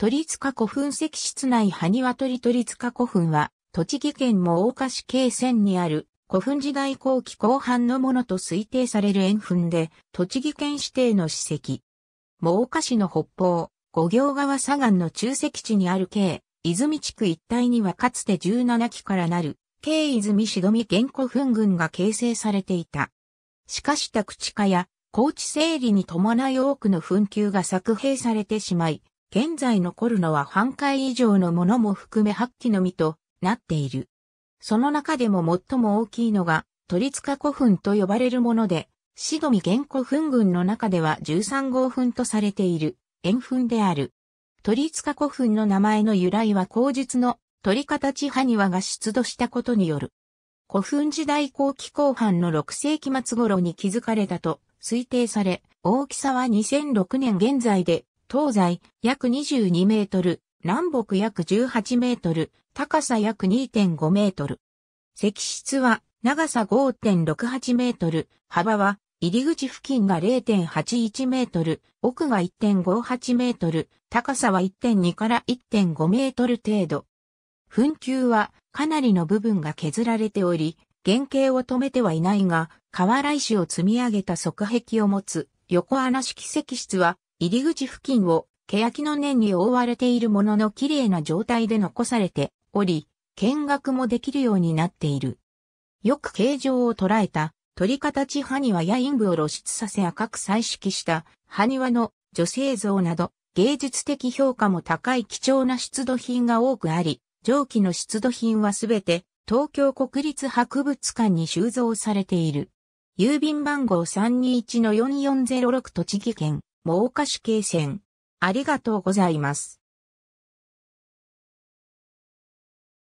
鳥塚古墳石室内埴輪鳥鳥塚古墳は、栃木県も大岡市京線にある古墳時代後期後半のものと推定される円墳で、栃木県指定の史跡。も岡市の北方、五行川左岸の中石地にある京、泉地区一帯にはかつて17基からなる、京泉市ど原古墳群が形成されていた。しかし宅地化や、高地整理に伴い多くの墳丘が作兵されてしまい、現在残るのは半壊以上のものも含め8基のみとなっている。その中でも最も大きいのが、鳥塚古墳と呼ばれるもので、シドミ原古墳群の中では13号墳とされている、円墳である。鳥塚古墳の名前の由来は口述の鳥形埴輪が出土したことによる。古墳時代後期後半の6世紀末頃に築かれたと推定され、大きさは2006年現在で東西約22メートル、南北約18メートル、高さ約2.5メートル。石室は長さ5.68メートル、幅は入り口付近が0.81メートル、奥が1.58メートル、高さは1.2から1.5メートル程度。墳丘はかなりの部分が削られており、原型を止めてはいないが、河原石を積み上げた側壁を持つ横穴式石室は入り口付近を欅の念に覆われているものの綺麗な状態で残されており、見学もできるようになっている。よく形状を捉えた鳥形埴輪や陰部を露出させ赤く彩色した埴輪の女性像など芸術的評価も高い貴重な出土品が多くあり、上記の出土品はすべて東京国立博物館に収蔵されている。郵便番号321-4406栃木県も火お菓戦。線。ありがとうございます。